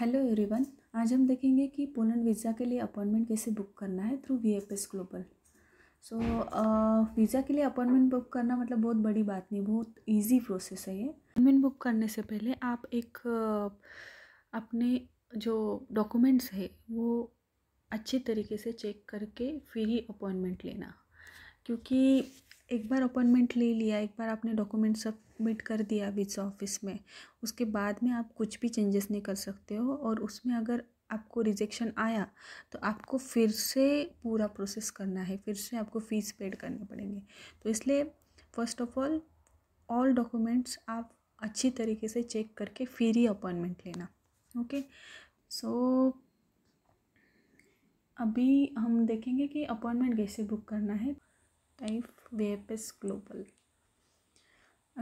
Hello everyone आज हम देखेंगे कि पोलैंड वीज़ा के लिए अपॉइंटमेंट कैसे बुक करना है through V F S global so visa के लिए अपॉइंटमेंट बुक करना मतलब बहुत बड़ी बात नहीं बहुत इजी प्रोसेस है ये अपॉइंटमेंट बुक करने से पहले आप एक अपने जो डॉक्यूमेंट्स है वो अच्छे तरीके से चेक करके फिर ही अपॉइंटमेंट लेना क्योंकि एक बार अपॉइंटमेंट ले लिया एक बार आपने डॉक्यूमेंट सबमिट कर दिया वीज़ा ऑफिस में उसके बाद में आप कुछ भी चेंजेस नहीं कर सकते हो और उसमें अगर आपको रिजेक्शन आया तो आपको फिर से पूरा प्रोसेस करना है फिर से आपको फ़ीस पेड करने पड़ेंगे तो इसलिए first of all all documents आप अच्छी तरीके से चेक करके फिर ही अपॉइंटमेंट लेना ओके सो so, अभी हम देखेंगे कि अपॉइंटमेंट कैसे बुक करना है टाइप वेपस ग्लोबल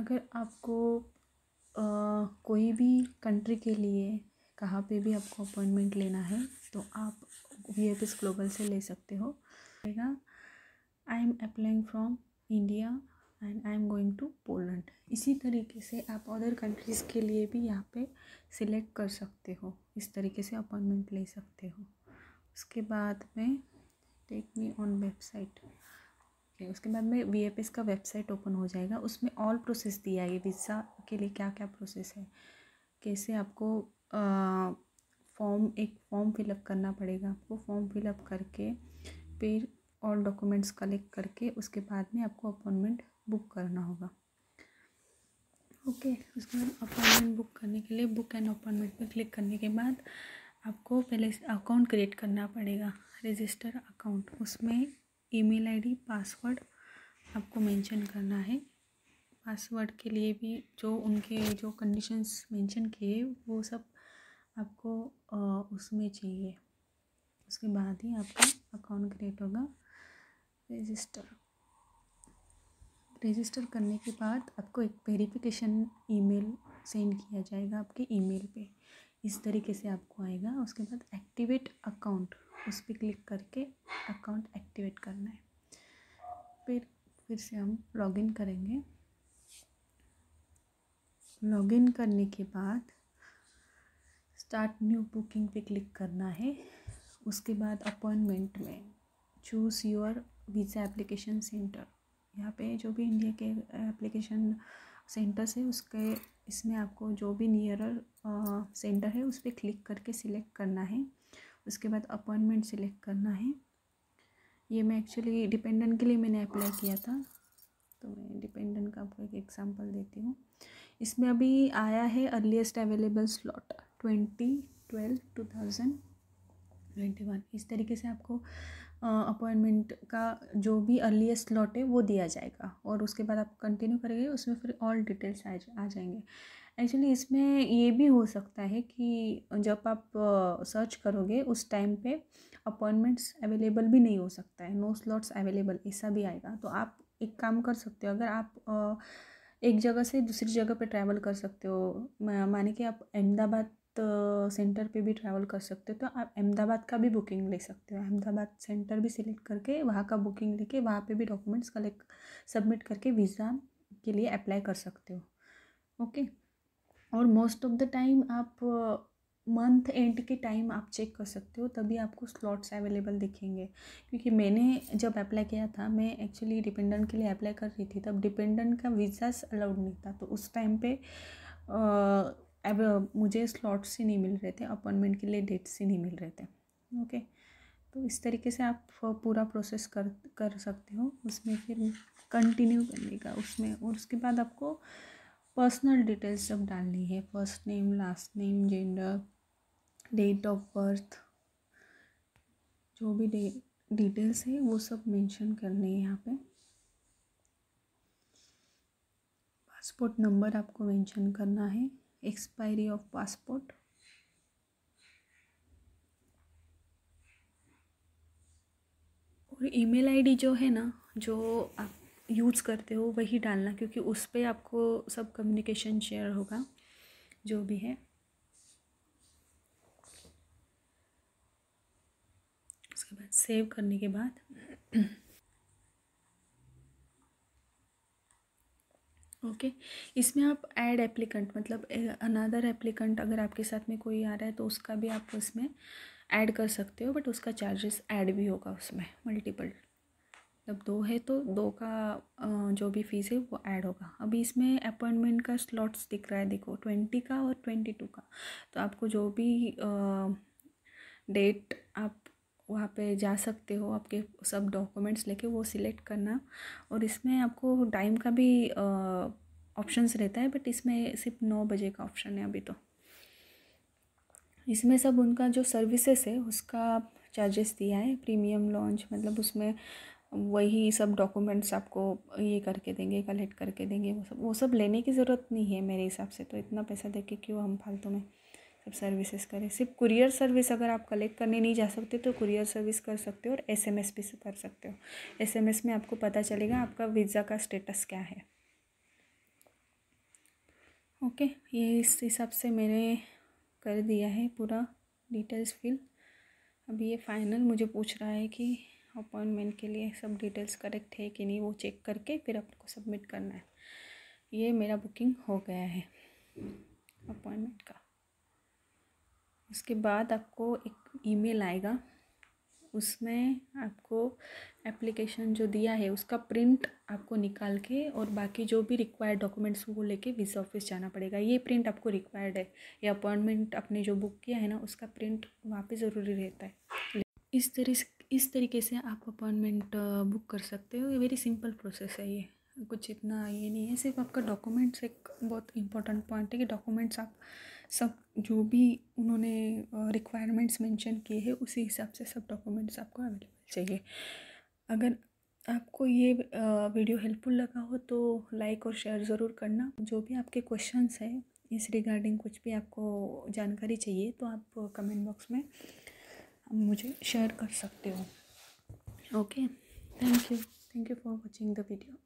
अगर आपको आ, कोई भी कंट्री के लिए कहाँ पे भी आपको अपॉइंटमेंट लेना है तो आप वी एफ एस ग्लोबल से ले सकते हो I am applying from India and I am going to Poland इसी तरीके से आप अदर कंट्रीज़ के लिए भी यहाँ पे सिलेक्ट कर सकते हो इस तरीके से अपॉइंटमेंट ले सकते हो उसके बाद में take me on website okay उसके बाद में वी एफ एस का वेबसाइट ओपन हो जाएगा उसमें ऑल प्रोसेस दिया है वीज़ा के लिए क्या क्या प्रोसेस है कैसे आपको फॉर्म एक फॉर्म फिलअप करना पड़ेगा आपको फॉर्म फिलअप करके फिर ऑल डॉक्यूमेंट्स कलेक्ट करके उसके बाद में आपको अपॉइंटमेंट बुक करना होगा ओके okay, उसके बाद अपॉइंटमेंट बुक करने के लिए बुक एंड अपॉइंटमेंट पर क्लिक करने के बाद आपको पहले अकाउंट क्रिएट करना पड़ेगा रजिस्टर अकाउंट उसमें ईमेल आईडी पासवर्ड आपको मेंशन करना है पासवर्ड के लिए भी जो उनके जो कंडीशंस मेंशन किए वो सब आपको उसमें चाहिए उसके बाद ही आपका अकाउंट क्रिएट होगा रजिस्टर रजिस्टर करने के बाद आपको एक वेरिफिकेशन ईमेल सेंड किया जाएगा आपके ईमेल पे इस तरीके से आपको आएगा उसके बाद एक्टिवेट अकाउंट उस पर क्लिक करके अकाउंट एक्टिवेट करना है फिर फिर से हम लॉगिन करेंगे लॉगिन करने के बाद स्टार्ट न्यू बुकिंग पे क्लिक करना है उसके बाद अपॉइंटमेंट में choose your visa application centre यहाँ पे जो भी इंडिया के एप्लीकेशन सेंटर से उसके इसमें आपको जो भी नियरर सेंटर है उस पर क्लिक करके सिलेक्ट करना है उसके बाद अपॉइंटमेंट सिलेक्ट करना है ये मैं एक्चुअली डिपेंडेंट के लिए मैंने अप्लाई किया था तो मैं डिपेंडेंट का आपको एक एग्जांपल देती हूँ इसमें अभी आया है earliest available slot twenty twelve two thousand twenty one इस तरीके से आपको अपॉइंटमेंट का जो भी अर्लीस्ट स्लॉट है वो दिया जाएगा और उसके बाद आप कंटिन्यू करेंगे उसमें फिर ऑल डिटेल्स आ जा आ जाएंगे एक्चुअली इसमें ये भी हो सकता है कि जब आप सर्च करोगे उस टाइम पे अपॉइंटमेंट्स अवेलेबल भी नहीं हो सकता है नो स्लॉट्स अवेलेबल ऐसा भी आएगा तो आप एक काम कर सकते हो अगर आप एक जगह से दूसरी जगह पे ट्रैवल कर सकते हो माने कि आप अहमदाबाद तो सेंटर पे भी ट्रैवल कर सकते हो तो आप अहमदाबाद का भी बुकिंग ले सकते हो अहमदाबाद सेंटर भी सिलेक्ट करके वहाँ का बुकिंग लेके वहाँ पे भी डॉक्यूमेंट्स कलेक्ट सबमिट करके वीज़ा के लिए अप्लाई कर सकते हो ओके और मोस्ट ऑफ द टाइम आप मंथ एंड के टाइम आप चेक कर सकते हो तभी आपको स्लॉट्स अवेलेबल दिखेंगे क्योंकि मैंने जब अप्लाई किया था मैं एक्चुअली डिपेंडेंट के लिए अप्लाई कर रही थी तब डिपेंडेंट का वीज़ा अलाउड नहीं था तो उस टाइम पे आ, अब मुझे स्लॉट्स ही नहीं मिल रहे थे अपॉइंटमेंट के लिए डेट्स ही नहीं मिल रहे थे ओके तो इस तरीके से आप पूरा प्रोसेस कर कर सकते हो उसमें फिर कंटिन्यू करने का उसमें और उसके बाद आपको पर्सनल डिटेल्स जब डालनी है first name last name gender date of birth जो भी डे डिटेल्स है वो सब मेंशन करने हैं यहाँ पे पासपोर्ट नंबर आपको मेंशन करना है एक्सपायरी ऑफ पासपोर्ट और ईमेल आईडी जो है ना जो आप यूज़ करते हो वही डालना क्योंकि उस पर आपको सब कम्युनिकेशन शेयर होगा जो भी है उसके बाद सेव करने के बाद ओके okay. इसमें आप ऐड एप्लीकेंट मतलब अनदर एप्लीकेंट अगर आपके साथ में कोई आ रहा है तो उसका भी आप उसमें ऐड कर सकते हो बट उसका चार्जेस ऐड भी होगा उसमें मल्टीपल मतलब दो है तो दो का जो भी फीस है वो ऐड होगा अभी इसमें अपॉइंटमेंट का स्लॉट्स दिख रहा है देखो ट्वेंटी का और ट्वेंटी टू का तो आपको जो भी डेट आप वहाँ पे जा सकते हो आपके सब डॉक्यूमेंट्स लेके वो सिलेक्ट करना और इसमें आपको टाइम का भी ऑप्शंस रहता है बट इसमें सिर्फ नौ बजे का ऑप्शन है अभी तो इसमें सब उनका जो सर्विसेस है उसका चार्जेस दिया है प्रीमियम लॉन्च मतलब उसमें वही सब डॉक्यूमेंट्स आपको ये करके देंगे कलेक्ट करके देंगे वो सब वो सब लेने की ज़रूरत नहीं है मेरे हिसाब से तो इतना पैसा दे के क्यों हम फालतू में सब सर्विसेज करें सिर्फ कुरियर सर्विस अगर आप कलेक्ट करने नहीं जा सकते तो कुरियर सर्विस कर सकते हो और एसएमएस भी कर सकते हो एसएमएस में आपको पता चलेगा आपका वीज़ा का स्टेटस क्या है ओके ये इस हिसाब से मैंने कर दिया है पूरा डिटेल्स फिल अब ये फाइनल मुझे पूछ रहा है कि अपॉइंटमेंट के लिए सब डिटेल्स करेक्ट है कि नहीं वो चेक करके फिर आपको सबमिट करना है ये मेरा बुकिंग हो गया है अपॉइंटमेंट का उसके बाद आपको एक ईमेल आएगा उसमें आपको एप्लीकेशन जो दिया है उसका प्रिंट आपको निकाल के और बाकी जो भी रिक्वायर्ड डॉक्यूमेंट्स वो लेके वीज़ा ऑफिस जाना पड़ेगा ये प्रिंट आपको रिक्वायर्ड है ये अपॉइंटमेंट आपने जो बुक किया है ना उसका प्रिंट वहाँ पर ज़रूरी रहता है इस तरीके इस तरीके से आप अपॉइंटमेंट बुक कर सकते हो ये वेरी सिंपल प्रोसेस है ये कुछ इतना ये नहीं है सिर्फ आपका डॉक्यूमेंट्स एक बहुत इंपॉर्टेंट पॉइंट है कि डॉक्यूमेंट्स आप सब जो भी उन्होंने रिक्वायरमेंट्स मेंशन किए हैं उसी हिसाब से सब डॉक्यूमेंट्स आपको अवेलेबल चाहिए अगर आपको ये वीडियो हेल्पफुल लगा हो तो लाइक और शेयर ज़रूर करना जो भी आपके क्वेश्चंस हैं इस रिगार्डिंग कुछ भी आपको जानकारी चाहिए तो आप कमेंट बॉक्स में मुझे शेयर कर सकते हो okay thank you thank you for watching the video